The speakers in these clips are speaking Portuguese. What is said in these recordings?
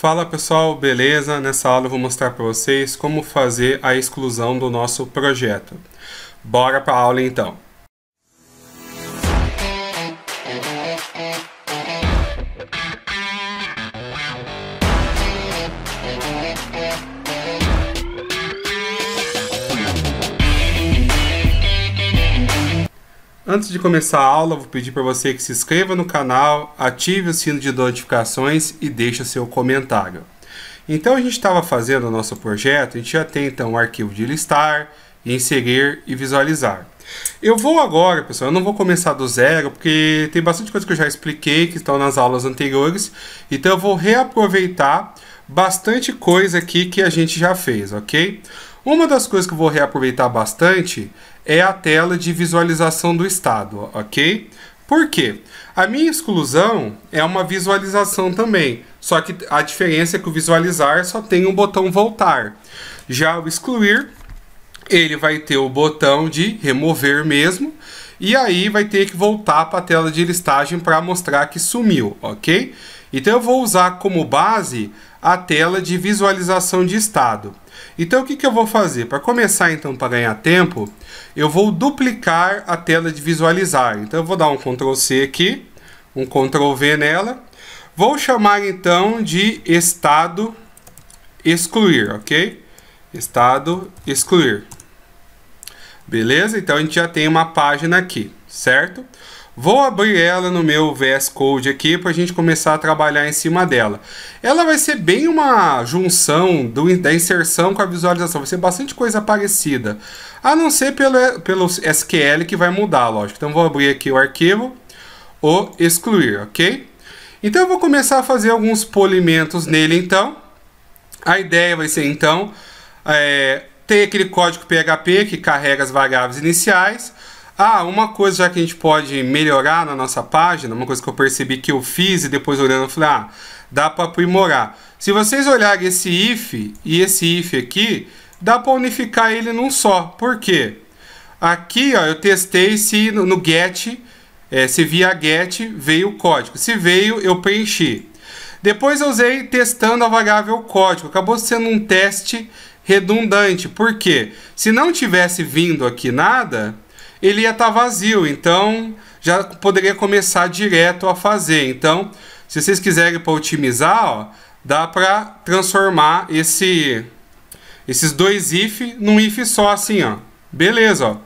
Fala pessoal, beleza? Nessa aula eu vou mostrar para vocês como fazer a exclusão do nosso projeto. Bora para a aula então! Antes de começar a aula, vou pedir para você que se inscreva no canal, ative o sino de notificações e deixe seu comentário. Então a gente estava fazendo o nosso projeto, a gente já tem então o arquivo de listar, inserir e visualizar. Eu vou agora, pessoal, eu não vou começar do zero, porque tem bastante coisa que eu já expliquei, que estão nas aulas anteriores, então eu vou reaproveitar bastante coisa aqui que a gente já fez, ok? Uma das coisas que eu vou reaproveitar bastante é a tela de visualização do estado, ok? Por quê? A minha exclusão é uma visualização também, só que a diferença é que o visualizar só tem um botão voltar. Já o excluir, ele vai ter o botão de remover mesmo, e aí vai ter que voltar para a tela de listagem para mostrar que sumiu, ok? Então eu vou usar como base a tela de visualização de estado. Então o que, que eu vou fazer? Para começar então, para ganhar tempo, eu vou duplicar a tela de visualizar. Então eu vou dar um Ctrl C aqui, um Ctrl V nela. Vou chamar então de estado excluir, ok? Estado excluir. Beleza? Então a gente já tem uma página aqui, certo? Vou abrir ela no meu VS Code aqui para a gente começar a trabalhar em cima dela. Ela vai ser bem uma junção do, da inserção com a visualização, vai ser bastante coisa parecida. A não ser pelo, é, pelo SQL que vai mudar, lógico. Então vou abrir aqui o arquivo, o excluir, ok? Então eu vou começar a fazer alguns polimentos nele então. A ideia vai ser então é, ter aquele código PHP que carrega as variáveis iniciais ah, uma coisa já que a gente pode melhorar na nossa página, uma coisa que eu percebi que eu fiz e depois olhando eu falei, ah, dá para aprimorar. Se vocês olharem esse if e esse if aqui, dá para unificar ele num só. Por quê? Aqui, ó, eu testei se no, no get, é, se via get veio o código. Se veio, eu preenchi. Depois eu usei testando a variável código. Acabou sendo um teste redundante. Por quê? Se não tivesse vindo aqui nada, ele ia estar tá vazio, então já poderia começar direto a fazer. Então, se vocês quiserem para otimizar, ó, dá para transformar esse esses dois if num if só assim, ó. Beleza, ó.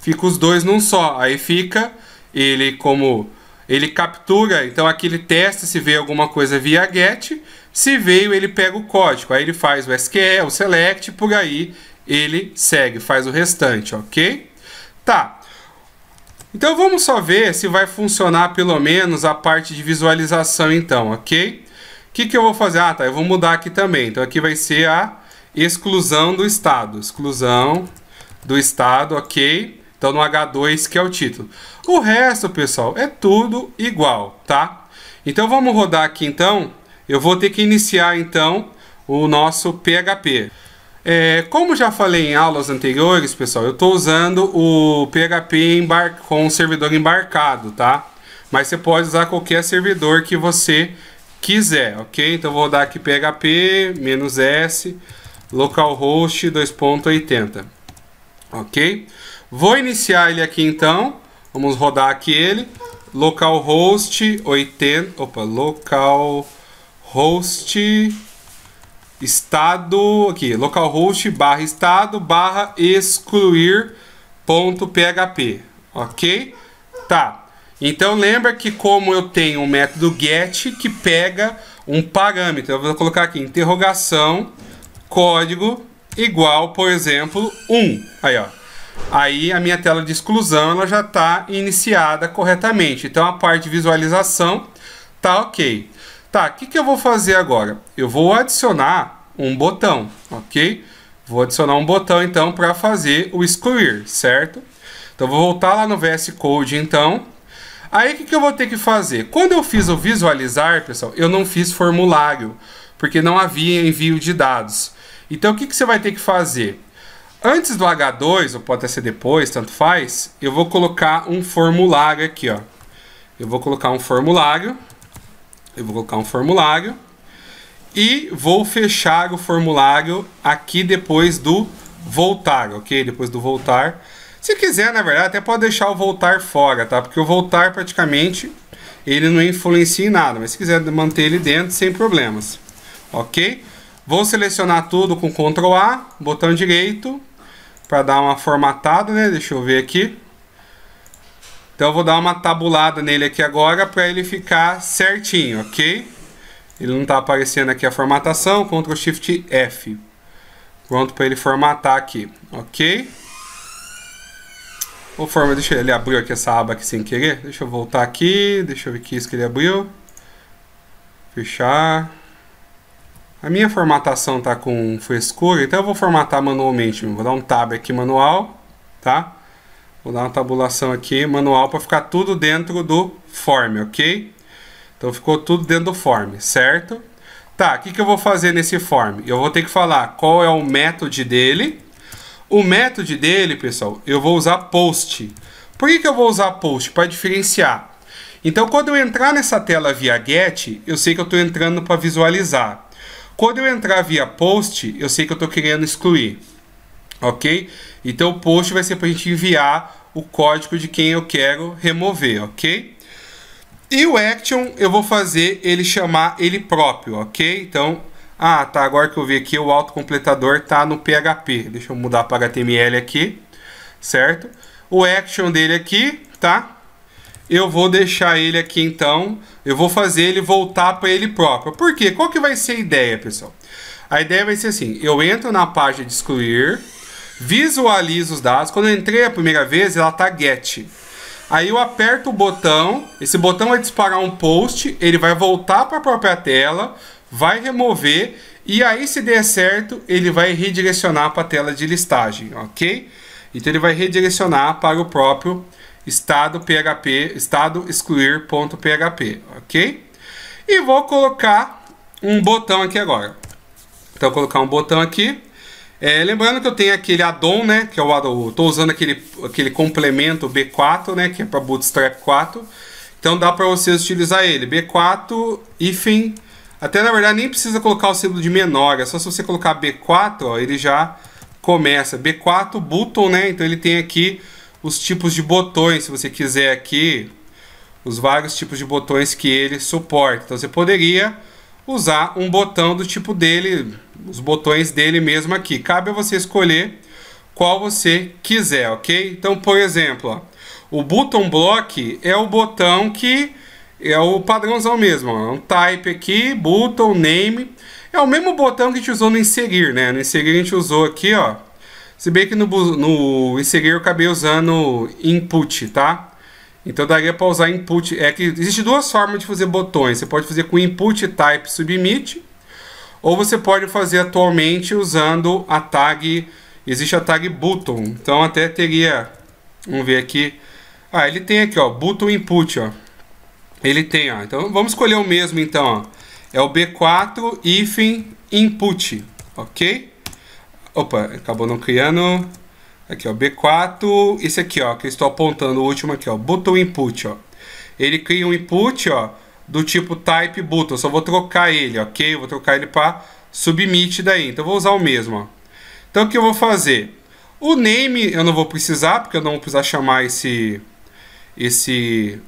Fica os dois num só. Aí fica ele como ele captura, então aqui ele testa se veio alguma coisa via get, se veio ele pega o código, aí ele faz o SQL, o select, por aí ele segue, faz o restante, ok? Tá. Então vamos só ver se vai funcionar pelo menos a parte de visualização então, ok? O que, que eu vou fazer? Ah, tá, eu vou mudar aqui também. Então aqui vai ser a exclusão do estado. Exclusão do estado, ok? Então no H2 que é o título. O resto, pessoal, é tudo igual, tá? Então vamos rodar aqui então. Eu vou ter que iniciar então o nosso PHP. É, como já falei em aulas anteriores, pessoal, eu estou usando o PHP embar com o servidor embarcado, tá? Mas você pode usar qualquer servidor que você quiser, ok? Então vou dar aqui PHP menos S localhost 2.80, ok? Vou iniciar ele aqui então. Vamos rodar aqui ele. Localhost 80, opa, localhost estado aqui, localhost barra estado barra excluir ponto php, ok? Tá, então lembra que como eu tenho um método get que pega um parâmetro, eu vou colocar aqui interrogação código igual, por exemplo, 1, aí ó. Aí a minha tela de exclusão ela já está iniciada corretamente, então a parte de visualização tá ok. Tá, o que, que eu vou fazer agora? Eu vou adicionar um botão, ok? Vou adicionar um botão então para fazer o excluir, certo? Então vou voltar lá no VS Code então. Aí o que, que eu vou ter que fazer? Quando eu fiz o visualizar, pessoal, eu não fiz formulário, porque não havia envio de dados. Então o que, que você vai ter que fazer? Antes do H2, ou pode até ser depois, tanto faz, eu vou colocar um formulário aqui, ó. Eu vou colocar um formulário eu vou colocar um formulário e vou fechar o formulário aqui depois do voltar, ok? Depois do voltar. Se quiser, na verdade, até pode deixar o voltar fora, tá? Porque o voltar praticamente ele não influencia em nada, mas se quiser manter ele dentro, sem problemas, ok? Vou selecionar tudo com Ctrl A, botão direito, para dar uma formatada, né? Deixa eu ver aqui. Então eu vou dar uma tabulada nele aqui agora para ele ficar certinho, ok? Ele não está aparecendo aqui a formatação, Ctrl Shift F. Pronto para ele formatar aqui, ok? Vou forma, deixa ele abriu aqui essa aba aqui sem querer. Deixa eu voltar aqui, deixa eu ver que isso que ele abriu. Fechar. A minha formatação tá com frescura, então eu vou formatar manualmente. Vou dar um tab aqui manual, tá? Vou dar uma tabulação aqui, manual, para ficar tudo dentro do form, ok? Então ficou tudo dentro do form, certo? Tá, o que, que eu vou fazer nesse form? Eu vou ter que falar qual é o método dele. O método dele, pessoal, eu vou usar post. Por que, que eu vou usar post? Para diferenciar. Então, quando eu entrar nessa tela via get, eu sei que eu estou entrando para visualizar. Quando eu entrar via post, eu sei que eu estou querendo excluir ok? Então o post vai ser para a gente enviar o código de quem eu quero remover, ok? E o action eu vou fazer ele chamar ele próprio, ok? Então, ah, tá, agora que eu vi aqui o autocompletador tá no PHP. Deixa eu mudar para HTML aqui, certo? O action dele aqui, tá? Eu vou deixar ele aqui então, eu vou fazer ele voltar para ele próprio. Por quê? Qual que vai ser a ideia, pessoal? A ideia vai ser assim, eu entro na página de excluir, visualizo os dados. Quando eu entrei a primeira vez, ela tá get. Aí eu aperto o botão, esse botão vai disparar um post, ele vai voltar para a própria tela, vai remover e aí se der certo, ele vai redirecionar para a tela de listagem, OK? Então ele vai redirecionar para o próprio estado PHP, estado excluir.php, OK? E vou colocar um botão aqui agora. Então vou colocar um botão aqui é, lembrando que eu tenho aquele addon, né? Que é o Estou usando aquele, aquele complemento B4, né? Que é para Bootstrap 4. Então dá para vocês utilizar ele. B4, hífen. Até na verdade nem precisa colocar o símbolo de menor. É só se você colocar B4, ó, ele já começa. B4 button, né? Então ele tem aqui os tipos de botões. Se você quiser aqui, os vários tipos de botões que ele suporta. Então você poderia usar um botão do tipo dele, os botões dele mesmo aqui. Cabe a você escolher qual você quiser, ok? Então, por exemplo, ó, o button block é o botão que é o padrãozão mesmo, ó, é um type aqui, button name, é o mesmo botão que a gente usou no inserir, né? No inserir a gente usou aqui, ó, se bem que no, no inserir eu acabei usando input, tá? Então daria para usar input. É que existe duas formas de fazer botões. Você pode fazer com input type submit, ou você pode fazer atualmente usando a tag. Existe a tag button. Então até teria. Vamos ver aqui. Ah, ele tem aqui, ó, button input, ó. Ele tem, ó. Então vamos escolher o mesmo então, ó. É o B4 if input, ok? Opa, acabou não criando. Aqui, ó, B4, esse aqui, ó, que eu estou apontando, o último aqui, ó, button input, ó. Ele cria um input, ó, do tipo type button, eu só vou trocar ele, ok? Eu vou trocar ele para submit daí, então eu vou usar o mesmo, ó. Então o que eu vou fazer? O name eu não vou precisar, porque eu não vou precisar chamar esse, esse,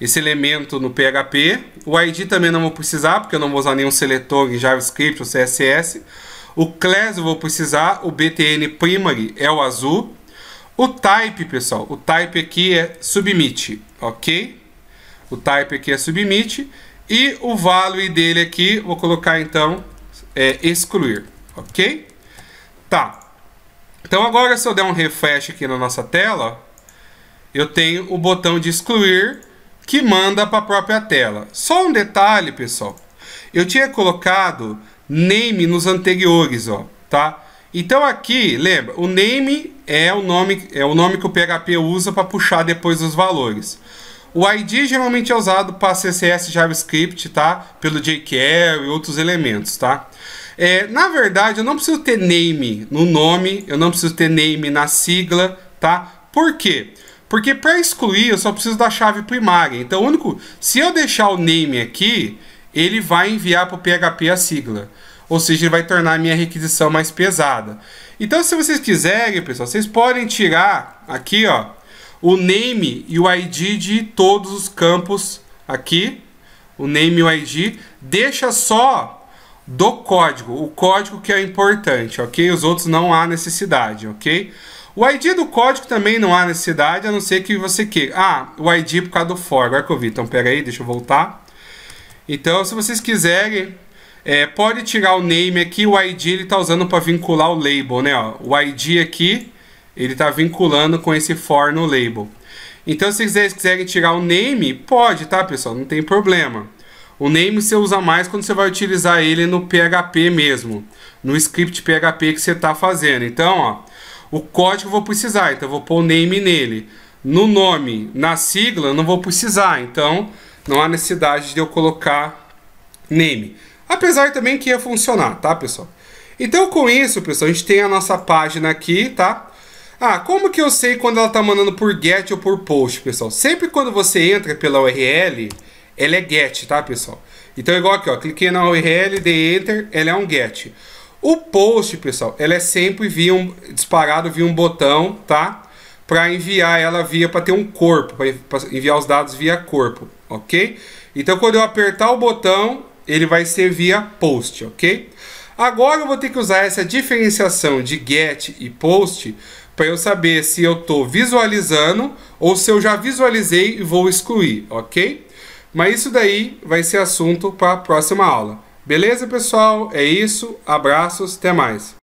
esse elemento no PHP. O ID também não vou precisar, porque eu não vou usar nenhum seletor em JavaScript ou CSS. O class eu vou precisar, o btn primary é o azul. O type, pessoal, o type aqui é submit, ok? O type aqui é submit. E o value dele aqui, vou colocar então é, excluir, ok? Tá. Então agora se eu der um refresh aqui na nossa tela, eu tenho o botão de excluir que manda para a própria tela. Só um detalhe, pessoal. Eu tinha colocado name nos anteriores, ó, tá? Então aqui, lembra, o name é o nome, é o nome que o PHP usa para puxar depois os valores. O ID geralmente é usado para CSS JavaScript, tá? Pelo jQuery e outros elementos, tá? É, na verdade, eu não preciso ter name no nome, eu não preciso ter name na sigla, tá? Por quê? Porque para excluir, eu só preciso da chave primária. Então, único, se eu deixar o name aqui, ele vai enviar para o PHP a sigla. Ou seja, ele vai tornar a minha requisição mais pesada. Então, se vocês quiserem, pessoal, vocês podem tirar aqui, ó, o name e o ID de todos os campos aqui. O name e o ID. Deixa só do código, o código que é importante, ok? Os outros não há necessidade, ok? O ID do código também não há necessidade, a não ser que você queira. Ah, o ID por causa do for. Agora que eu vi. Então, pera aí, deixa eu voltar. Então, se vocês quiserem, é, pode tirar o name aqui, o ID ele está usando para vincular o label, né? Ó, o ID aqui, ele está vinculando com esse for no label. Então, se vocês quiserem tirar o name, pode, tá, pessoal? Não tem problema. O name você usa mais quando você vai utilizar ele no PHP mesmo, no script PHP que você está fazendo. Então, ó, o código eu vou precisar, então eu vou pôr o name nele. No nome, na sigla, não vou precisar, então não há necessidade de eu colocar name. Apesar também que ia funcionar, tá, pessoal? Então, com isso, pessoal, a gente tem a nossa página aqui, tá? Ah, como que eu sei quando ela tá mandando por get ou por post, pessoal? Sempre quando você entra pela URL, ela é get, tá, pessoal? Então, igual aqui, ó, cliquei na URL, dei enter, ela é um get. O post, pessoal, ela é sempre via um, disparado via um botão, tá? Para enviar ela via, para ter um corpo, para enviar os dados via corpo ok? Então quando eu apertar o botão, ele vai ser via post, ok? Agora eu vou ter que usar essa diferenciação de get e post para eu saber se eu estou visualizando ou se eu já visualizei e vou excluir, ok? Mas isso daí vai ser assunto para a próxima aula. Beleza, pessoal? É isso. Abraços, até mais.